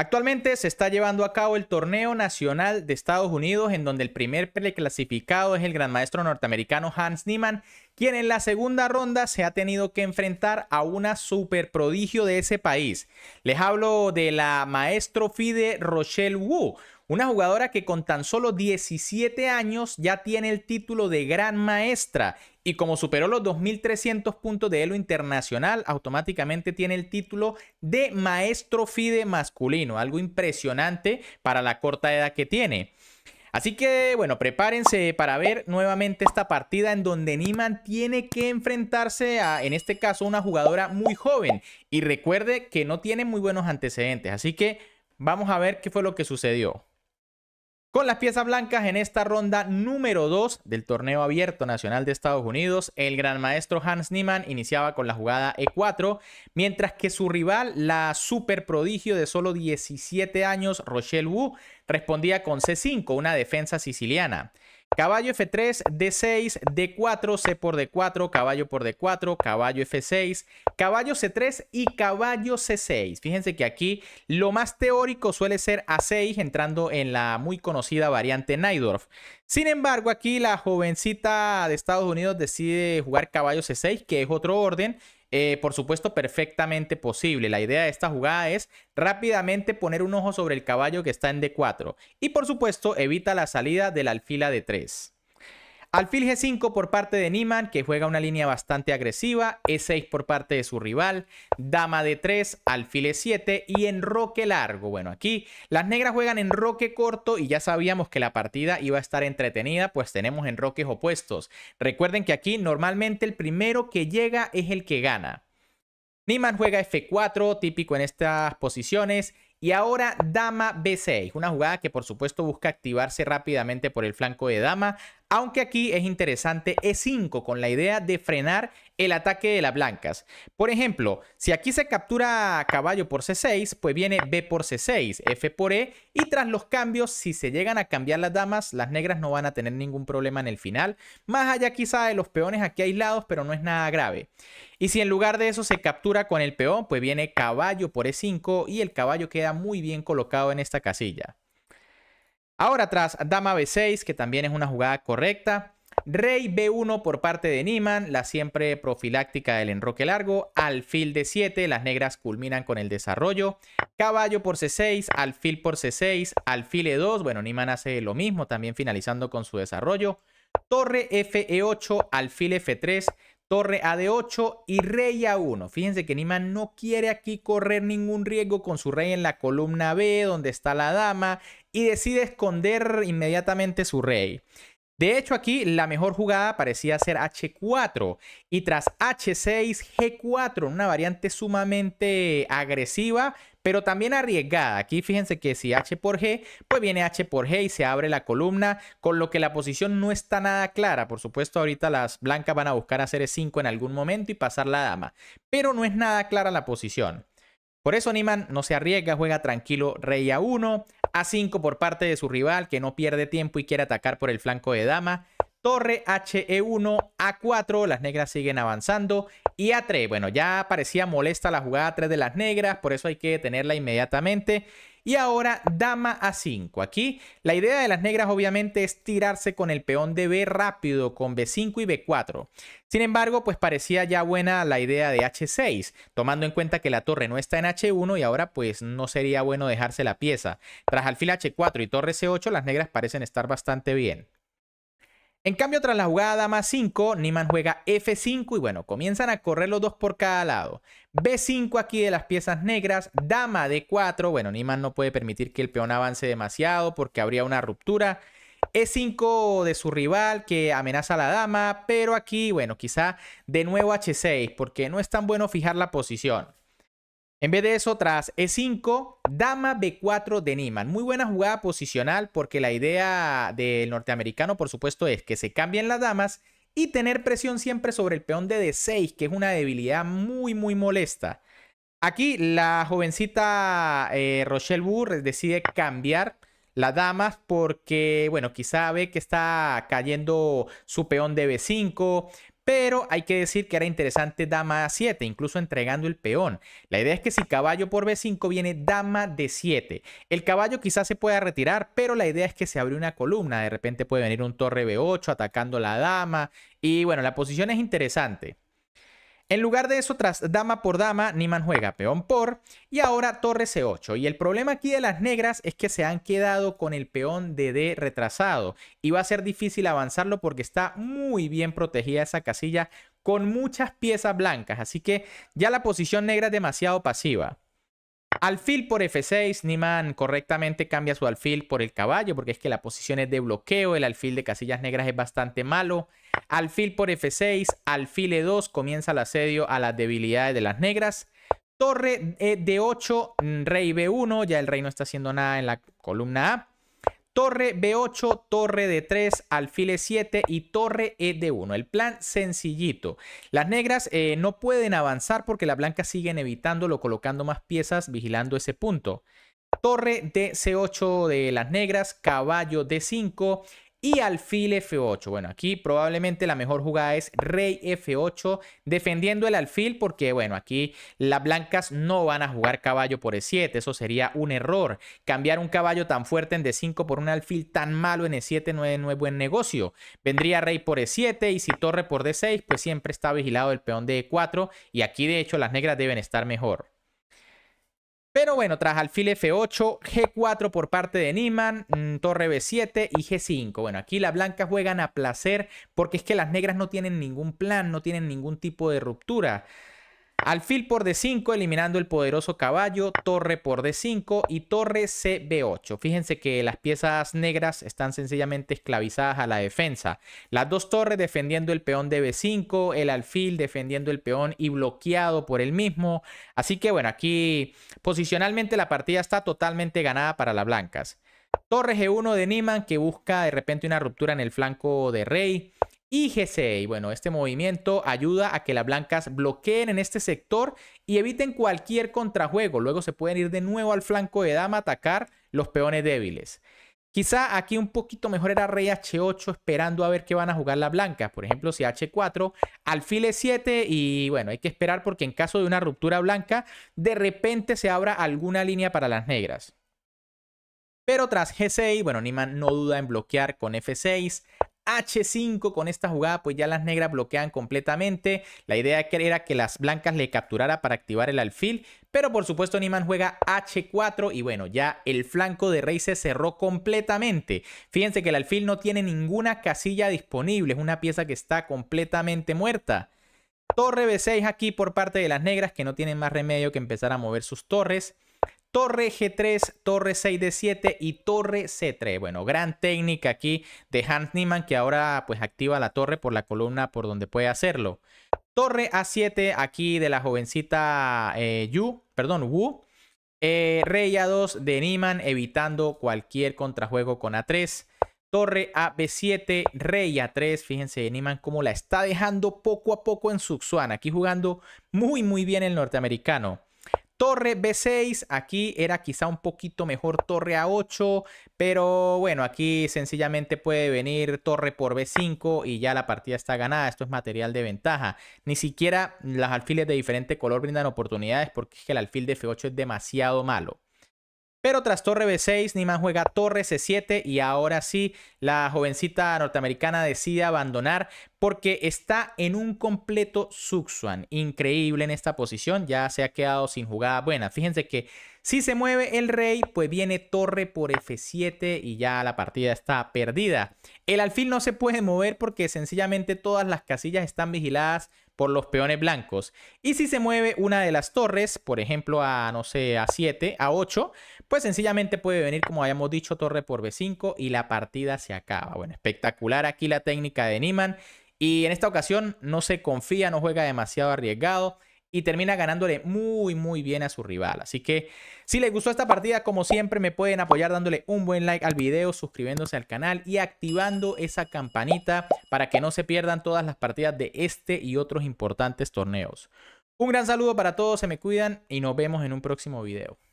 Actualmente se está llevando a cabo el torneo nacional de Estados Unidos en donde el primer preclasificado es el gran maestro norteamericano Hans Niemann, quien en la segunda ronda se ha tenido que enfrentar a una super prodigio de ese país. Les hablo de la maestro FIDE Rochelle Wu, una jugadora que con tan solo 17 años ya tiene el título de gran maestra y como superó los 2.300 puntos de Elo Internacional, automáticamente tiene el título de maestro FIDE masculino, algo impresionante para la corta edad que tiene. Así que bueno, prepárense para ver nuevamente esta partida en donde Niman tiene que enfrentarse a, en este caso, una jugadora muy joven. Y recuerde que no tiene muy buenos antecedentes. Así que vamos a ver qué fue lo que sucedió. Con las piezas blancas en esta ronda número 2 del torneo abierto nacional de Estados Unidos, el gran maestro Hans Niemann iniciaba con la jugada E4, mientras que su rival, la super prodigio de solo 17 años, Rochelle Wu, respondía con C5, una defensa siciliana. Caballo F3, D6, D4, C por D4, caballo por D4, caballo F6, caballo C3 y caballo C6. Fíjense que aquí lo más teórico suele ser A6 entrando en la muy conocida variante Nydorf. Sin embargo, aquí la jovencita de Estados Unidos decide jugar caballo C6, que es otro orden, eh, por supuesto, perfectamente posible. La idea de esta jugada es rápidamente poner un ojo sobre el caballo que está en D4 y, por supuesto, evita la salida de la alfila d 3. Alfil G5 por parte de Niman, que juega una línea bastante agresiva. E6 por parte de su rival. Dama D3, alfil E7 y enroque largo. Bueno, aquí las negras juegan enroque corto y ya sabíamos que la partida iba a estar entretenida, pues tenemos enroques opuestos. Recuerden que aquí normalmente el primero que llega es el que gana. Niman juega F4, típico en estas posiciones. Y ahora dama B6, una jugada que por supuesto busca activarse rápidamente por el flanco de dama, aunque aquí es interesante E5 con la idea de frenar el ataque de las blancas. Por ejemplo, si aquí se captura caballo por C6, pues viene B por C6, F por E y tras los cambios, si se llegan a cambiar las damas, las negras no van a tener ningún problema en el final. Más allá quizá de los peones aquí aislados, pero no es nada grave. Y si en lugar de eso se captura con el peón, pues viene caballo por E5 y el caballo queda muy bien colocado en esta casilla. Ahora atrás, dama b6, que también es una jugada correcta. Rey B1 por parte de Niman, la siempre profiláctica del enroque largo. Alfil D7, las negras culminan con el desarrollo. Caballo por C6, alfil por C6, alfil E2. Bueno, Niman hace lo mismo, también finalizando con su desarrollo. Torre FE8, alfil F3, torre a AD8 y rey A1. Fíjense que Niman no quiere aquí correr ningún riesgo con su rey en la columna B, donde está la dama y decide esconder inmediatamente su rey. De hecho, aquí la mejor jugada parecía ser H4 y tras H6, G4, una variante sumamente agresiva, pero también arriesgada. Aquí fíjense que si H por G, pues viene H por G y se abre la columna, con lo que la posición no está nada clara. Por supuesto, ahorita las blancas van a buscar hacer E5 en algún momento y pasar la dama, pero no es nada clara la posición. Por eso Niman no se arriesga, juega tranquilo rey a 1, a 5 por parte de su rival que no pierde tiempo y quiere atacar por el flanco de dama. Torre HE1 A4, las negras siguen avanzando y A3, bueno ya parecía molesta la jugada 3 de las negras, por eso hay que detenerla inmediatamente y ahora dama a 5. Aquí la idea de las negras obviamente es tirarse con el peón de B rápido con B5 y B4. Sin embargo, pues parecía ya buena la idea de H6, tomando en cuenta que la torre no está en H1 y ahora pues no sería bueno dejarse la pieza. Tras alfil H4 y torre C8, las negras parecen estar bastante bien. En cambio, tras la jugada dama 5, Niman juega F5 y bueno, comienzan a correr los dos por cada lado. B5 aquí de las piezas negras, dama D4, bueno, Niman no puede permitir que el peón avance demasiado porque habría una ruptura. E5 de su rival que amenaza a la dama, pero aquí, bueno, quizá de nuevo H6 porque no es tan bueno fijar la posición. En vez de eso, tras E5, dama B4 de Niman. Muy buena jugada posicional porque la idea del norteamericano, por supuesto, es que se cambien las damas y tener presión siempre sobre el peón de D6, que es una debilidad muy, muy molesta. Aquí la jovencita eh, Rochelle Burr decide cambiar las damas porque, bueno, quizá ve que está cayendo su peón de B5, pero hay que decir que era interesante dama a 7, incluso entregando el peón. La idea es que si caballo por b5 viene dama de 7. El caballo quizás se pueda retirar, pero la idea es que se abre una columna. De repente puede venir un torre b8 atacando la dama. Y bueno, la posición es interesante. En lugar de eso, tras dama por dama, Niman juega peón por y ahora torre C8. Y el problema aquí de las negras es que se han quedado con el peón de D retrasado y va a ser difícil avanzarlo porque está muy bien protegida esa casilla con muchas piezas blancas. Así que ya la posición negra es demasiado pasiva. Alfil por F6, Niman correctamente cambia su alfil por el caballo, porque es que la posición es de bloqueo, el alfil de casillas negras es bastante malo. Alfil por F6, alfil E2, comienza el asedio a las debilidades de las negras. Torre e D8, rey B1, ya el rey no está haciendo nada en la columna A. Torre B8, torre D3, alfil 7 e y torre E de 1 El plan sencillito. Las negras eh, no pueden avanzar porque las blancas siguen evitándolo, colocando más piezas, vigilando ese punto. Torre dc C8 de las negras, caballo D5, y alfil F8. Bueno, aquí probablemente la mejor jugada es rey F8 defendiendo el alfil porque, bueno, aquí las blancas no van a jugar caballo por E7. Eso sería un error. Cambiar un caballo tan fuerte en D5 por un alfil tan malo en E7 no es, buen negocio. Vendría rey por E7 y si torre por D6, pues siempre está vigilado el peón de E4 y aquí de hecho las negras deben estar mejor. Pero bueno, tras alfil F8, G4 por parte de Niman, mm, torre B7 y G5. Bueno, aquí las blancas juegan a placer porque es que las negras no tienen ningún plan, no tienen ningún tipo de ruptura. Alfil por D5, eliminando el poderoso caballo, torre por D5 y torre CB8. Fíjense que las piezas negras están sencillamente esclavizadas a la defensa. Las dos torres defendiendo el peón de B5, el alfil defendiendo el peón y bloqueado por el mismo. Así que bueno, aquí posicionalmente la partida está totalmente ganada para las blancas. Torre G1 de Niman que busca de repente una ruptura en el flanco de Rey y G6. Bueno, este movimiento ayuda a que las blancas bloqueen en este sector y eviten cualquier contrajuego. Luego se pueden ir de nuevo al flanco de dama a atacar los peones débiles. Quizá aquí un poquito mejor era rey h8 esperando a ver qué van a jugar las blancas. Por ejemplo, si h4, alfil e7 y bueno, hay que esperar porque en caso de una ruptura blanca, de repente se abra alguna línea para las negras. Pero tras g6, bueno, Niman no duda en bloquear con f6, H5 con esta jugada pues ya las negras bloquean completamente la idea era que las blancas le capturara para activar el alfil pero por supuesto Niman juega H4 y bueno ya el flanco de rey se cerró completamente fíjense que el alfil no tiene ninguna casilla disponible es una pieza que está completamente muerta torre B6 aquí por parte de las negras que no tienen más remedio que empezar a mover sus torres Torre G3, Torre 6 d 7 y Torre C3. Bueno, gran técnica aquí de Hans Niemann que ahora pues activa la torre por la columna por donde puede hacerlo. Torre A7 aquí de la jovencita eh, Yu, perdón, Wu. Eh, Rey A2 de Niemann evitando cualquier contrajuego con A3. Torre ab 7 Rey A3. Fíjense, Niemann cómo la está dejando poco a poco en Suxuan. Aquí jugando muy, muy bien el norteamericano. Torre B6, aquí era quizá un poquito mejor torre A8, pero bueno, aquí sencillamente puede venir torre por B5 y ya la partida está ganada. Esto es material de ventaja. Ni siquiera las alfiles de diferente color brindan oportunidades porque es que el alfil de F8 es demasiado malo. Pero tras torre B6, ni más juega torre C7 y ahora sí la jovencita norteamericana decide abandonar, porque está en un completo Suxuan. Increíble en esta posición, ya se ha quedado sin jugada buena. Fíjense que si se mueve el rey, pues viene torre por F7 y ya la partida está perdida. El alfil no se puede mover porque sencillamente todas las casillas están vigiladas por los peones blancos. Y si se mueve una de las torres, por ejemplo a, no sé, a 7, a 8, pues sencillamente puede venir, como habíamos dicho, torre por B5 y la partida se acaba. Bueno, espectacular aquí la técnica de Niman y en esta ocasión no se confía, no juega demasiado arriesgado y termina ganándole muy muy bien a su rival. Así que si les gustó esta partida, como siempre me pueden apoyar dándole un buen like al video, suscribiéndose al canal y activando esa campanita para que no se pierdan todas las partidas de este y otros importantes torneos. Un gran saludo para todos, se me cuidan y nos vemos en un próximo video.